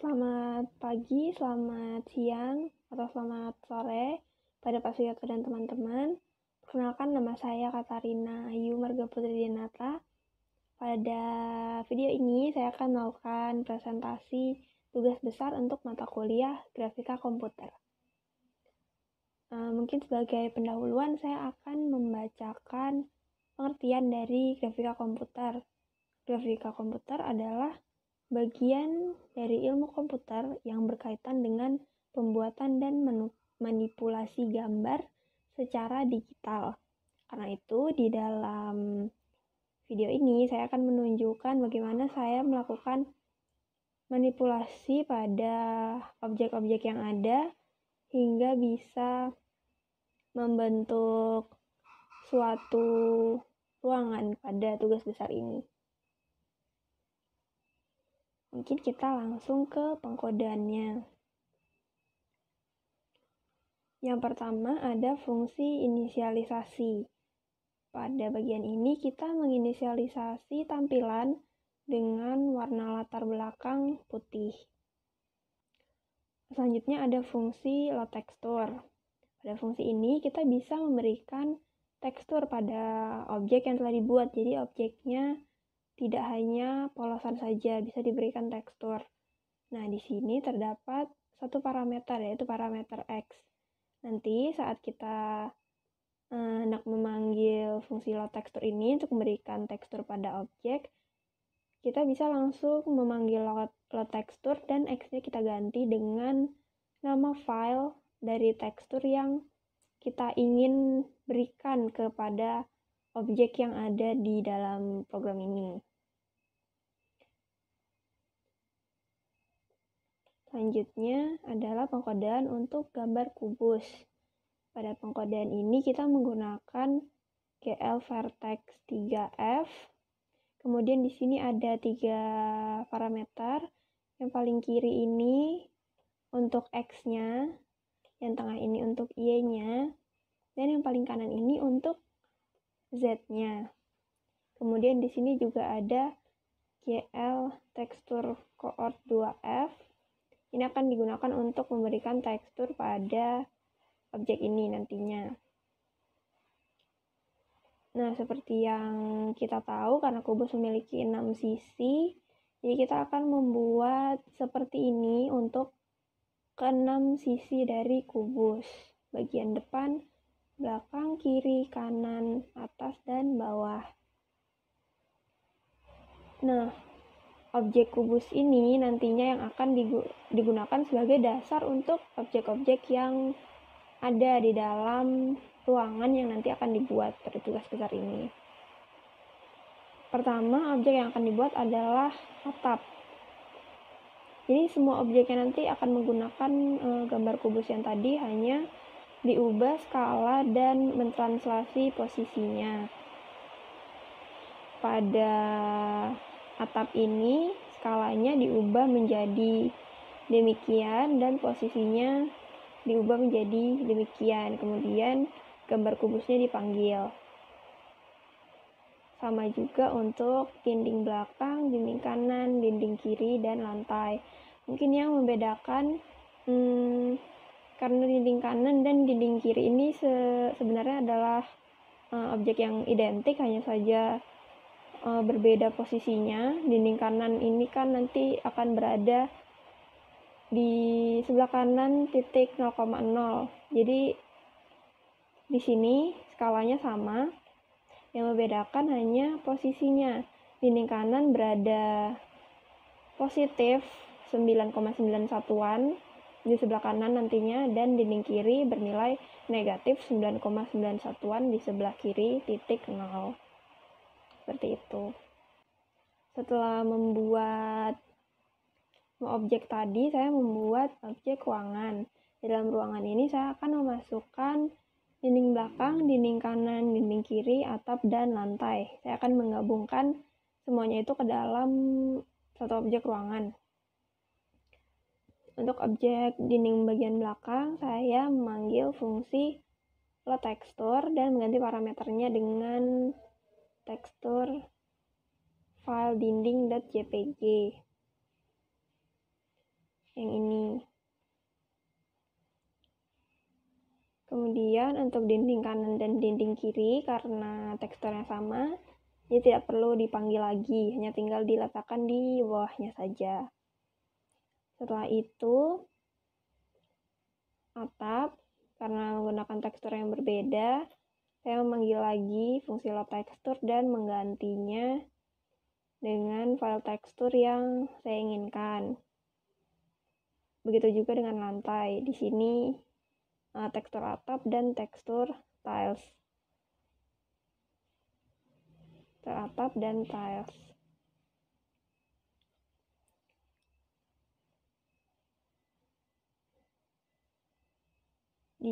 Selamat pagi, selamat siang, atau selamat sore pada Pak Suyoto dan teman-teman. Perkenalkan nama saya Katarina Ayu Marga Putri Dinata. Pada video ini saya akan melakukan presentasi tugas besar untuk mata kuliah grafika komputer. Eh, mungkin sebagai pendahuluan saya akan membacakan pengertian dari grafika komputer. Grafika komputer adalah bagian dari ilmu komputer yang berkaitan dengan pembuatan dan manipulasi gambar secara digital. Karena itu, di dalam video ini saya akan menunjukkan bagaimana saya melakukan manipulasi pada objek-objek yang ada hingga bisa membentuk suatu ruangan pada tugas besar ini. Mungkin kita langsung ke pengkodeannya. Yang pertama ada fungsi inisialisasi. Pada bagian ini kita menginisialisasi tampilan dengan warna latar belakang putih. Selanjutnya ada fungsi low tekstur. Pada fungsi ini kita bisa memberikan tekstur pada objek yang telah dibuat. Jadi objeknya tidak hanya polosan saja bisa diberikan tekstur. Nah, di sini terdapat satu parameter yaitu parameter x. Nanti saat kita eh, nak memanggil fungsi load tekstur ini untuk memberikan tekstur pada objek, kita bisa langsung memanggil load, load tekstur dan x-nya kita ganti dengan nama file dari tekstur yang kita ingin berikan kepada objek yang ada di dalam program ini. Selanjutnya adalah pengkodean untuk gambar kubus. Pada pengkodean ini kita menggunakan GL vertex 3F. Kemudian di sini ada tiga parameter. Yang paling kiri ini untuk X-nya, yang tengah ini untuk Y-nya, dan yang paling kanan ini untuk Z-nya. Kemudian di sini juga ada GL texture cohort 2F ini akan digunakan untuk memberikan tekstur pada objek ini nantinya. Nah, seperti yang kita tahu karena kubus memiliki enam sisi, jadi kita akan membuat seperti ini untuk keenam sisi dari kubus. Bagian depan, belakang, kiri, kanan, atas, dan bawah. Nah, Objek kubus ini nantinya yang akan digunakan sebagai dasar untuk objek-objek yang ada di dalam ruangan yang nanti akan dibuat pada tugas besar ini. Pertama, objek yang akan dibuat adalah atap. Jadi semua objeknya nanti akan menggunakan e, gambar kubus yang tadi hanya diubah skala dan mentranslasi posisinya. Pada atap ini skalanya diubah menjadi demikian dan posisinya diubah menjadi demikian. Kemudian gambar kubusnya dipanggil. Sama juga untuk dinding belakang, dinding kanan, dinding kiri, dan lantai. Mungkin yang membedakan hmm, karena dinding kanan dan dinding kiri ini se sebenarnya adalah uh, objek yang identik hanya saja uh, berbeda posisinya. Dinding kanan ini kan nanti akan berada di sebelah kanan titik 0,0. Jadi di sini skalanya sama. Yang membedakan hanya posisinya. Dinding kanan berada positif 9,9 satuan di sebelah kanan nantinya dan dinding kiri bernilai negatif 9,9 satuan di sebelah kiri titik 0 seperti itu setelah membuat objek tadi saya membuat objek ruangan di dalam ruangan ini saya akan memasukkan dinding belakang, dinding kanan, dinding kiri, atap, dan lantai. Saya akan menggabungkan semuanya itu ke dalam satu objek ruangan. Untuk objek dinding bagian belakang, saya memanggil fungsi lo tekstur dan mengganti parameternya dengan tekstur file dinding .jpg yang ini kemudian untuk dinding kanan dan dinding kiri karena teksturnya sama jadi tidak perlu dipanggil lagi hanya tinggal diletakkan di bawahnya saja setelah itu atap karena menggunakan tekstur yang berbeda saya memanggil lagi fungsi load tekstur dan menggantinya dengan file tekstur yang saya inginkan. Begitu juga dengan lantai. Di sini eh, tekstur atap dan tekstur tiles. teratap dan tiles.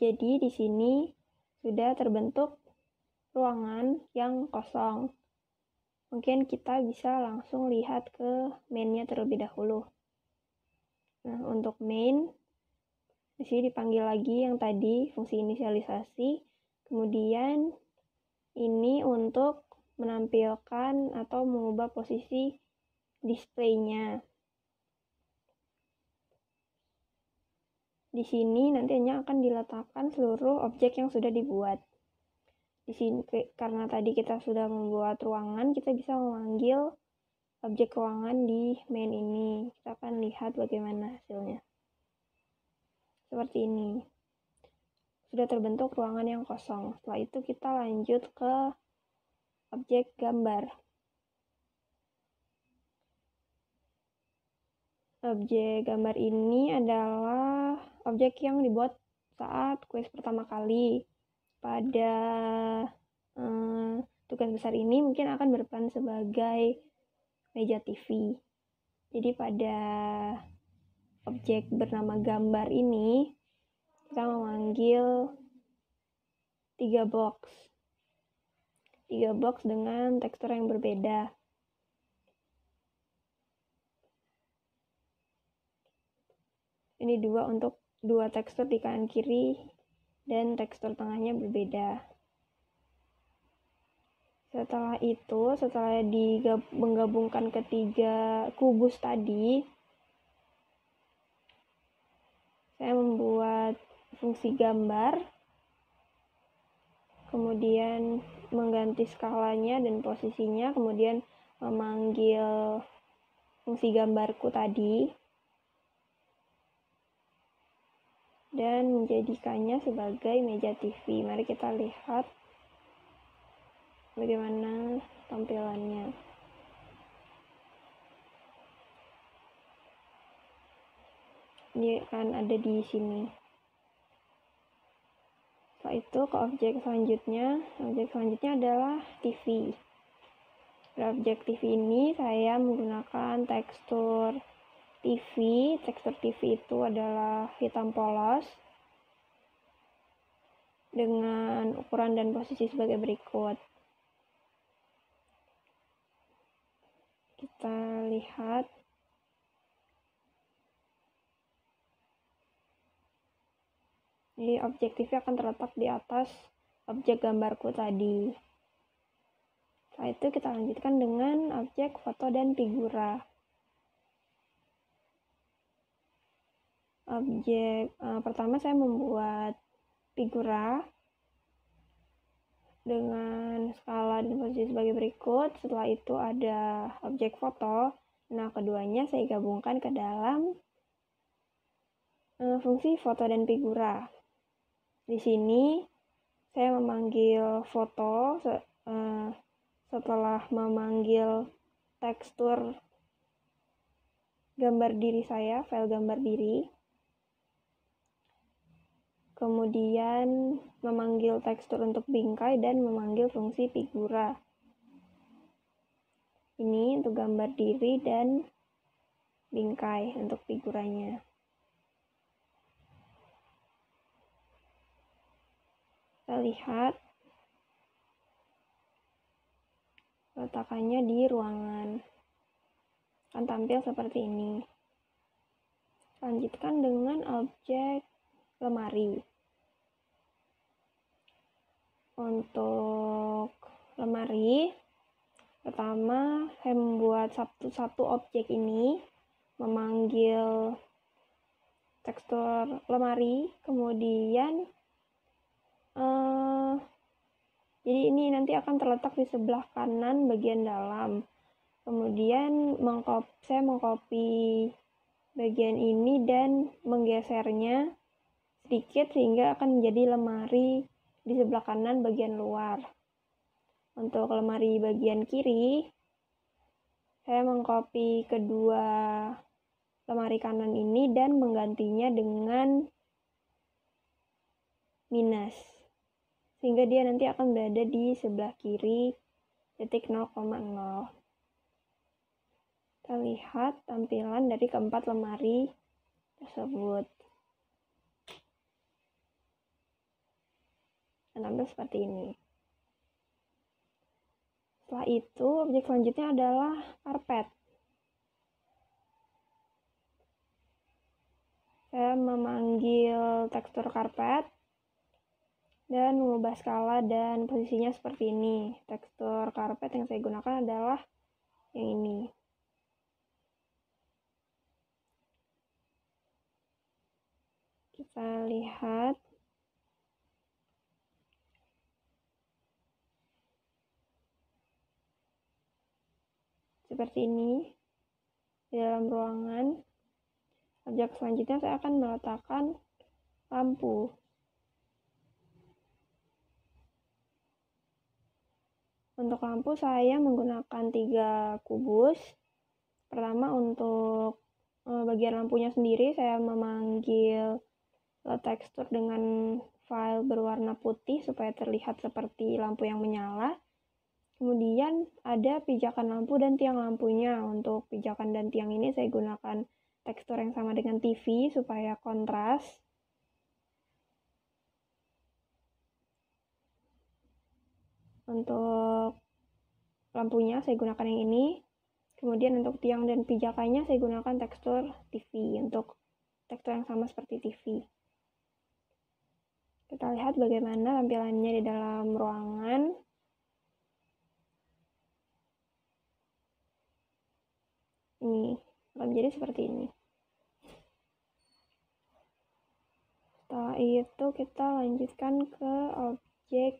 Jadi di sini sudah terbentuk ruangan yang kosong. Mungkin kita bisa langsung lihat ke mainnya terlebih dahulu. Nah, untuk main, di dipanggil lagi yang tadi fungsi inisialisasi. Kemudian ini untuk menampilkan atau mengubah posisi display-nya. Di sini nantinya akan diletakkan seluruh objek yang sudah dibuat. Di sini karena tadi kita sudah membuat ruangan, kita bisa memanggil objek ruangan di main ini. Kita akan lihat bagaimana hasilnya. Seperti ini. Sudah terbentuk ruangan yang kosong. Setelah itu kita lanjut ke objek gambar. Objek gambar ini adalah objek yang dibuat saat kuis pertama kali. Pada uh, tugas besar ini mungkin akan berperan sebagai meja TV. Jadi pada objek bernama gambar ini kita memanggil tiga box. Tiga box dengan tekstur yang berbeda. Ini dua untuk dua tekstur di kanan kiri dan tekstur tengahnya berbeda. Setelah itu, setelah digab menggabungkan ketiga kubus tadi, saya membuat fungsi gambar, kemudian mengganti skalanya dan posisinya, kemudian memanggil fungsi gambarku tadi dan menjadikannya sebagai meja TV. Mari kita lihat bagaimana tampilannya. Ini akan ada di sini. Setelah itu ke objek selanjutnya. Objek selanjutnya adalah TV. objek TV ini saya menggunakan tekstur TV, tekstur TV itu adalah hitam polos dengan ukuran dan posisi sebagai berikut. Kita lihat Jadi objek TV akan terletak di atas objek gambarku tadi. Setelah itu kita lanjutkan dengan objek foto dan figura. objek uh, pertama saya membuat figura dengan skala dan posisi sebagai berikut. Setelah itu ada objek foto. Nah, keduanya saya gabungkan ke dalam uh, fungsi foto dan figura. Di sini saya memanggil foto se uh, setelah memanggil tekstur gambar diri saya, file gambar diri kemudian memanggil tekstur untuk bingkai dan memanggil fungsi figura. Ini untuk gambar diri dan bingkai untuk figuranya. Kita lihat letakannya di ruangan. Akan tampil seperti ini. Lanjutkan dengan objek lemari untuk lemari pertama saya membuat satu-satu objek ini memanggil tekstur lemari kemudian uh, jadi ini nanti akan terletak di sebelah kanan bagian dalam kemudian mengkop saya mengcopy bagian ini dan menggesernya sedikit sehingga akan menjadi lemari di sebelah kanan bagian luar. Untuk lemari bagian kiri, saya mengcopy kedua lemari kanan ini dan menggantinya dengan minus. Sehingga dia nanti akan berada di sebelah kiri titik 0,0. Kita lihat tampilan dari keempat lemari tersebut. Nah, seperti ini. Setelah itu, objek selanjutnya adalah karpet. Saya memanggil tekstur karpet dan mengubah skala dan posisinya seperti ini. Tekstur karpet yang saya gunakan adalah yang ini. Kita lihat seperti ini di dalam ruangan. Objek selanjutnya saya akan meletakkan lampu. Untuk lampu saya menggunakan tiga kubus. Pertama untuk eh, bagian lampunya sendiri saya memanggil eh, tekstur dengan file berwarna putih supaya terlihat seperti lampu yang menyala. Kemudian ada pijakan lampu dan tiang lampunya. Untuk pijakan dan tiang ini saya gunakan tekstur yang sama dengan TV supaya kontras. Untuk lampunya saya gunakan yang ini. Kemudian untuk tiang dan pijakannya saya gunakan tekstur TV untuk tekstur yang sama seperti TV. Kita lihat bagaimana tampilannya di dalam ruangan. ini akan menjadi seperti ini setelah itu kita lanjutkan ke objek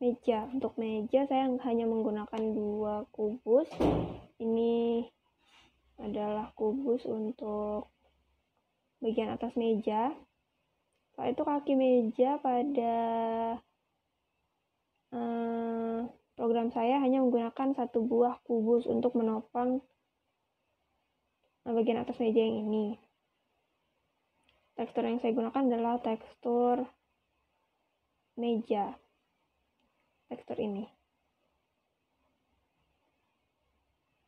meja untuk meja saya hanya menggunakan dua kubus ini adalah kubus untuk bagian atas meja setelah itu kaki meja pada eh, Program saya hanya menggunakan satu buah kubus untuk menopang nah, bagian atas meja yang ini. Tekstur yang saya gunakan adalah tekstur meja. Tekstur ini.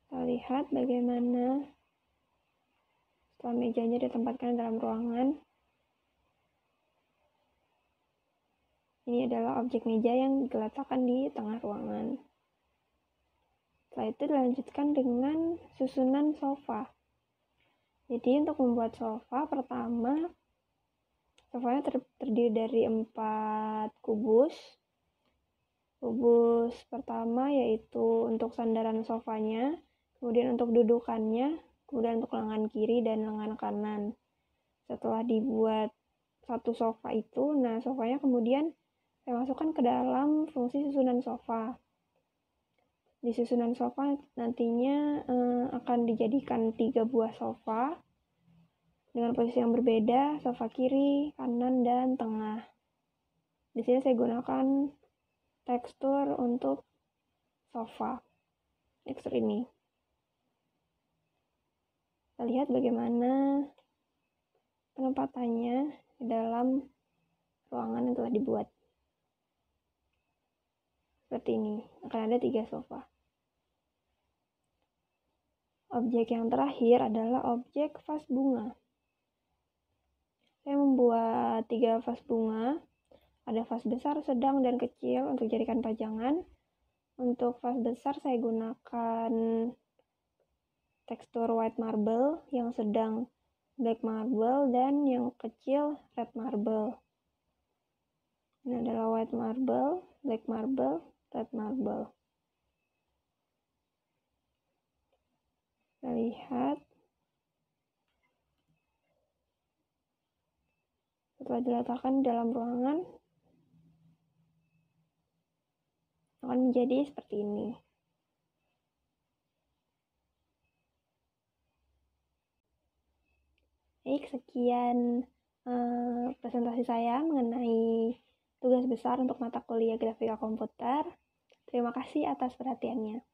Kita lihat bagaimana setelah mejanya ditempatkan dalam ruangan. Ini adalah objek meja yang diletakkan di tengah ruangan. Setelah itu dilanjutkan dengan susunan sofa. Jadi untuk membuat sofa pertama sofanya ter terdiri dari empat kubus. Kubus pertama yaitu untuk sandaran sofanya, kemudian untuk dudukannya, kemudian untuk lengan kiri dan lengan kanan. Setelah dibuat satu sofa itu, nah sofanya kemudian saya masukkan ke dalam fungsi susunan sofa. Di susunan sofa nantinya eh, akan dijadikan tiga buah sofa dengan posisi yang berbeda, sofa kiri, kanan, dan tengah. Di sini saya gunakan tekstur untuk sofa, tekstur ini. Kita lihat bagaimana penempatannya di dalam ruangan yang telah dibuat seperti ini. Akan ada tiga sofa. Objek yang terakhir adalah objek vas bunga. Saya membuat tiga vas bunga. Ada vas besar, sedang, dan kecil untuk jadikan pajangan. Untuk vas besar saya gunakan tekstur white marble, yang sedang black marble, dan yang kecil red marble. Ini adalah white marble, black marble, Red Marble. Kita lihat. Setelah diletakkan dalam ruangan, akan menjadi seperti ini. Baik, sekian uh, presentasi saya mengenai tugas besar untuk mata kuliah grafika komputer. Terima kasih atas perhatiannya.